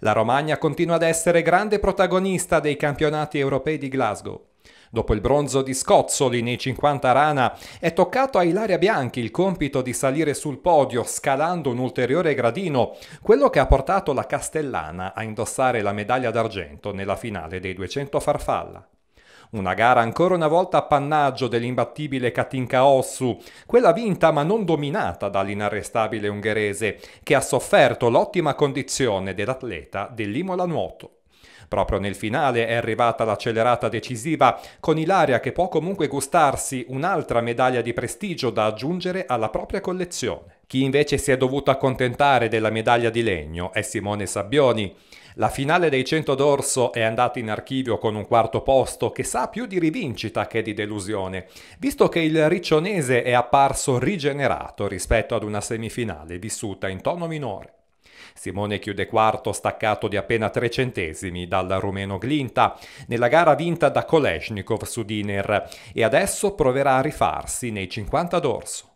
La Romagna continua ad essere grande protagonista dei campionati europei di Glasgow. Dopo il bronzo di Scozzoli nei 50 rana, è toccato a Ilaria Bianchi il compito di salire sul podio scalando un ulteriore gradino, quello che ha portato la Castellana a indossare la medaglia d'argento nella finale dei 200 farfalla. Una gara ancora una volta appannaggio dell'imbattibile Katinka Ossu, quella vinta ma non dominata dall'inarrestabile ungherese, che ha sofferto l'ottima condizione dell'atleta dell'Imola Nuoto. Proprio nel finale è arrivata l'accelerata decisiva, con Ilaria che può comunque gustarsi un'altra medaglia di prestigio da aggiungere alla propria collezione. Chi invece si è dovuto accontentare della medaglia di legno è Simone Sabbioni. La finale dei 100 d'orso è andata in archivio con un quarto posto che sa più di rivincita che di delusione, visto che il riccionese è apparso rigenerato rispetto ad una semifinale vissuta in tono minore. Simone chiude quarto staccato di appena tre centesimi dal rumeno Glinta nella gara vinta da Kolesnikov su Diner e adesso proverà a rifarsi nei 50 d'orso.